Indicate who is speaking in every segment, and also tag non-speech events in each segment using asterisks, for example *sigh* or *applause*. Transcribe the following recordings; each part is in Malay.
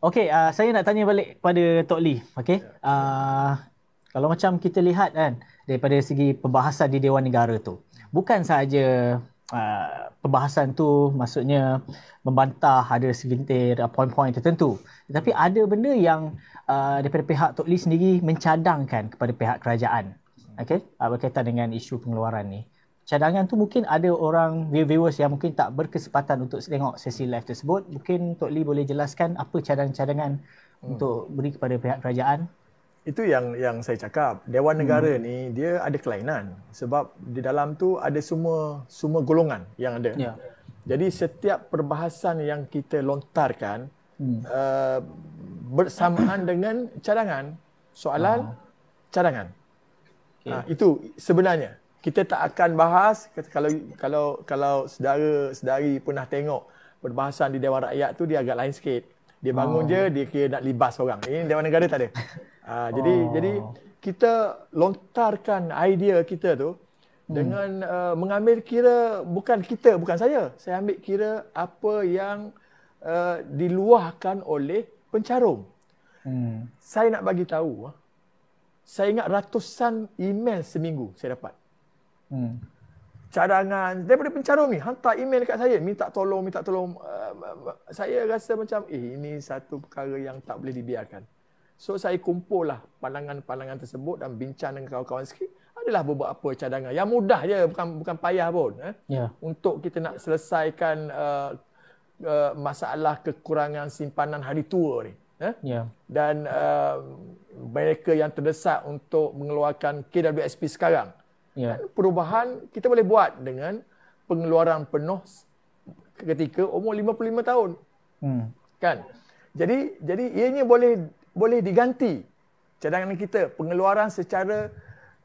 Speaker 1: Okay, uh, ah, saya nak tanya balik kepada Tok Lee. Okay. Uh, ya, ya. ah, kalau macam kita lihat kan, daripada segi pembahasan di Dewan Negara tu, bukan sahaja uh, pembahasan tu maksudnya membantah ada segintir uh, poin-poin tertentu. Tetapi ada benda yang uh, daripada pihak Tok Lee sendiri mencadangkan kepada pihak kerajaan. Okay, uh, berkaitan dengan isu pengeluaran ni. Uh, cadangan tu mungkin ada orang viewers yang mungkin tak berkesempatan untuk tengok sesi live tersebut. Mungkin Tok Lee boleh jelaskan apa cadangan-cadangan hmm. untuk beri kepada pihak kerajaan. Itu yang yang saya cakap. Dewan hmm. Negara ni dia ada kelainan sebab di dalam tu ada semua semua golongan yang ada. Ya. Jadi setiap perbahasan yang kita lontarkan hmm. uh, bersamaan dengan cadangan, soalan, ha. cadangan. Okay. Ha, ah, itu sebenarnya kita tak akan bahas kalau kalau kalau saudara saudari pernah tengok perbahasan di Dewan Rakyat tu dia agak lain sikit. Dia bangun oh. je dia kira nak libas orang. Ini Dewan Negara tak ada. Uh, *laughs* oh. jadi jadi kita lontarkan idea kita tu hmm. dengan uh, mengambil kira bukan kita bukan saya. Saya ambil kira apa yang uh, diluahkan oleh pencarum. Hmm. Saya nak bagi tahu. Ah, saya ingat ratusan email seminggu saya dapat. Hmm. cadangan daripada pencarum ni hantar email dekat saya minta tolong minta tolong eh, saya rasa macam eh ini satu perkara yang tak boleh dibiarkan so saya kumpul lah pandangan-pandangan tersebut dan bincang dengan kawan-kawan sikit adalah beberapa cadangan yang mudah je bukan bukan payah pun eh? yeah. untuk kita nak selesaikan uh, uh, masalah kekurangan simpanan hari tua ni eh? yeah. dan uh, mereka yang terdesak untuk mengeluarkan KWSP sekarang yeah. perubahan kita boleh buat dengan pengeluaran penuh ketika umur 55 tahun. Hmm. Kan? Jadi jadi ianya boleh boleh diganti cadangan kita pengeluaran secara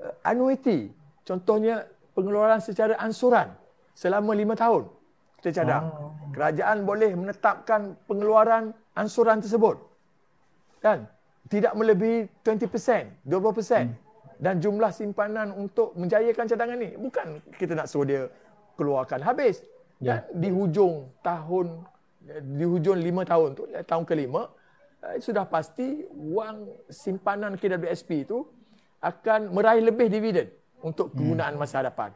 Speaker 1: uh, annuity. Contohnya pengeluaran secara ansuran selama 5 tahun kita cadang. Oh. Kerajaan boleh menetapkan pengeluaran ansuran tersebut. Kan? Tidak melebihi 20%, 20%. Hmm dan jumlah simpanan untuk menjayakan cadangan ni bukan kita nak suruh dia keluarkan habis ya. dan di hujung tahun di hujung 5 tahun tu eh, tahun kelima eh, sudah pasti wang simpanan KWSP itu akan meraih lebih dividen untuk hmm. kegunaan masa hadapan.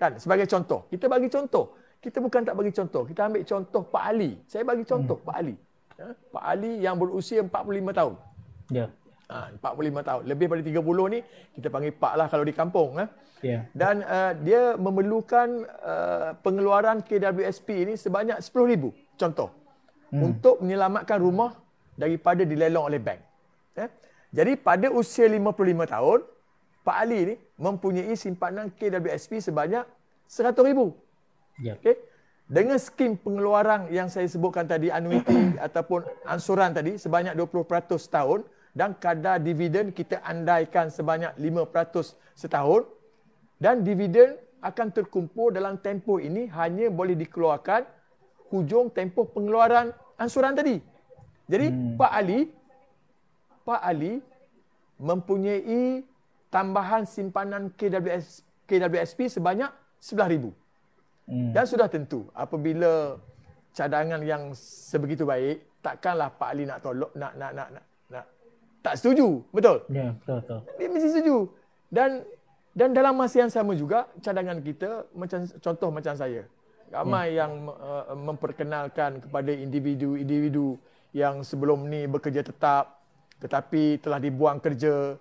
Speaker 1: Kan? Sebagai contoh, kita bagi contoh. Kita bukan tak bagi contoh. Kita ambil contoh Pak Ali. Saya bagi contoh hmm. Pak Ali. Ya? Pak Ali yang berusia 45 tahun. Ya. Yeah. Ha, 45 tahun. Lebih pada 30 ni, kita panggil pak lah kalau di kampung. Ha. Ya. Eh. Yeah. Dan uh, dia memerlukan uh, pengeluaran KWSP ini sebanyak RM10,000. Contoh. Hmm. Untuk menyelamatkan rumah daripada dilelong oleh bank. Eh. Jadi pada usia 55 tahun, Pak Ali ni mempunyai simpanan KWSP sebanyak RM100,000. Yeah. Okay. Dengan skim pengeluaran yang saya sebutkan tadi, annuity *coughs* ataupun ansuran tadi sebanyak 20% tahun dan kadar dividen kita andaikan sebanyak 5% setahun dan dividen akan terkumpul dalam tempoh ini hanya boleh dikeluarkan hujung tempoh pengeluaran ansuran tadi. Jadi hmm. Pak Ali Pak Ali mempunyai tambahan simpanan KWS, KWSP sebanyak 11000. Hmm. Dan sudah tentu apabila cadangan yang sebegitu baik takkanlah Pak Ali nak tolak nak nak nak nak tak setuju. Betul? Ya, yeah, betul-betul. Dia mesti setuju. Dan dan dalam masa yang sama juga, cadangan kita, macam contoh macam saya. Ramai yeah. Hmm. yang uh, memperkenalkan kepada individu-individu yang sebelum ni bekerja tetap tetapi telah dibuang kerja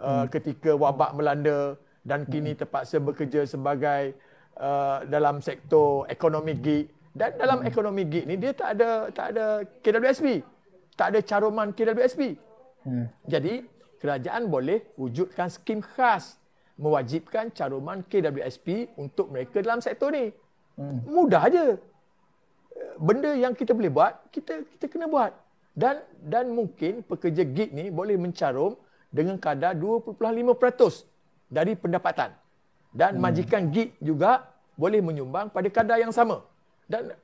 Speaker 1: uh, hmm. ketika wabak melanda dan kini hmm. terpaksa bekerja sebagai uh, dalam sektor ekonomi gig dan dalam hmm. ekonomi gig ni dia tak ada tak ada KWSP tak ada caruman KWSP Hmm. Jadi kerajaan boleh wujudkan skim khas mewajibkan caruman KWSP untuk mereka dalam sektor ni. Hmm. Mudah aja. Benda yang kita boleh buat, kita kita kena buat. Dan dan mungkin pekerja gig ni boleh mencarum dengan kadar 2.5% dari pendapatan. Dan hmm. majikan gig juga boleh menyumbang pada kadar yang sama. Dan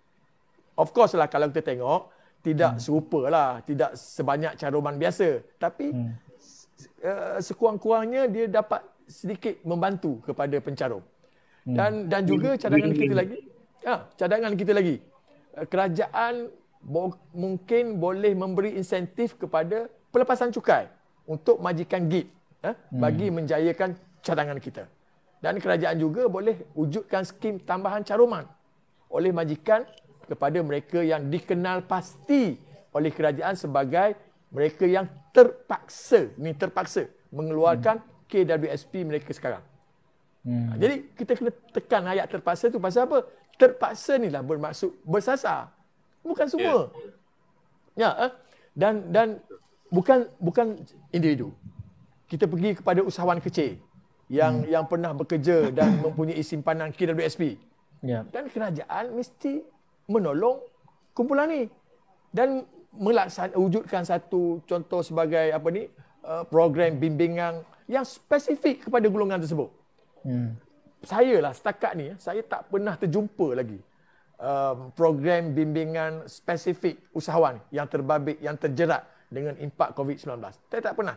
Speaker 1: of course lah kalau kita tengok tidak hmm. serupa lah, tidak sebanyak caruman biasa. Tapi hmm. uh, eh, sekurang-kurangnya dia dapat sedikit membantu kepada pencarum. Dan hmm. dan juga cadangan kita lagi, ha, cadangan kita lagi, eh, kerajaan bo- mungkin boleh memberi insentif kepada pelepasan cukai untuk majikan GIP eh, hmm. bagi menjayakan cadangan kita. Dan kerajaan juga boleh wujudkan skim tambahan caruman oleh majikan kepada mereka yang dikenal pasti oleh kerajaan sebagai mereka yang terpaksa ni terpaksa mengeluarkan hmm. KWSP mereka sekarang. Hmm. Ha, jadi kita kena tekan ayat terpaksa tu pasal apa? Terpaksa ni lah bermaksud bersasar. Bukan semua. Ya. Yeah. Ha? eh? Dan dan bukan bukan individu. Kita pergi kepada usahawan kecil yang hmm. yang pernah bekerja dan mempunyai simpanan KWSP. Ya. Dan kerajaan mesti menolong kumpulan ni dan melaksan wujudkan satu contoh sebagai apa ni uh, program bimbingan yang spesifik kepada golongan tersebut. Hmm. Saya lah setakat ni saya tak pernah terjumpa lagi um, program bimbingan spesifik usahawan yang terbabit yang terjerat dengan impak COVID-19. Saya tak pernah.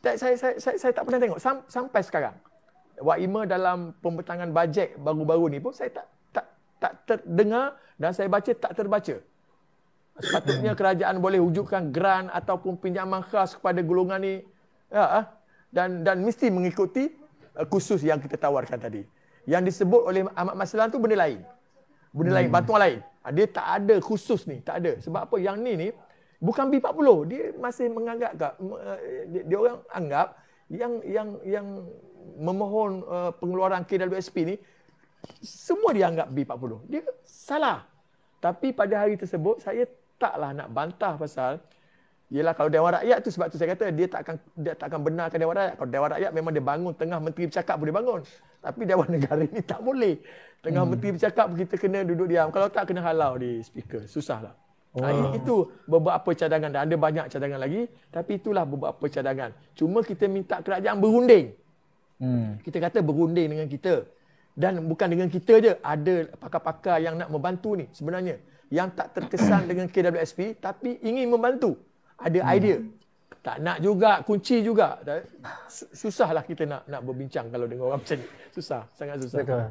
Speaker 1: Tak, saya, saya, saya, saya tak pernah tengok sampai sekarang. Waima dalam pembentangan bajet baru-baru ni pun saya tak tak terdengar dan saya baca tak terbaca. Sepatutnya kerajaan boleh wujudkan grant ataupun pinjaman khas kepada golongan ini ya, ah. dan dan mesti mengikuti eh, khusus yang kita tawarkan tadi. Yang disebut oleh Ahmad Maslan tu benda lain. Benda hmm. lain, bantuan lain. Ah, dia tak ada khusus ni, tak ada. Sebab apa? Yang ni ni bukan B40, dia masih menganggap uh, dia, dia orang anggap yang yang yang memohon uh, pengeluaran KWSP ni semua dia anggap B40. Dia salah. Tapi pada hari tersebut, saya taklah nak bantah pasal ialah kalau Dewan Rakyat tu sebab tu saya kata dia tak akan dia tak akan benarkan Dewan Rakyat. Kalau Dewan Rakyat memang dia bangun tengah menteri bercakap boleh bangun. Tapi Dewan *laughs* Negara ni tak boleh. Tengah hmm. menteri bercakap kita kena duduk diam. Kalau tak kena halau di speaker. Susahlah. Wow. Nah, oh. itu beberapa cadangan dan ada banyak cadangan lagi tapi itulah beberapa cadangan. Cuma kita minta kerajaan berunding. Hmm. Kita kata berunding dengan kita dan bukan dengan kita je ada pakar-pakar yang nak membantu ni sebenarnya yang tak terkesan dengan KWSP tapi ingin membantu ada hmm. idea tak nak juga kunci juga susahlah kita nak nak berbincang kalau dengan orang macam ni susah sangat susah Betul.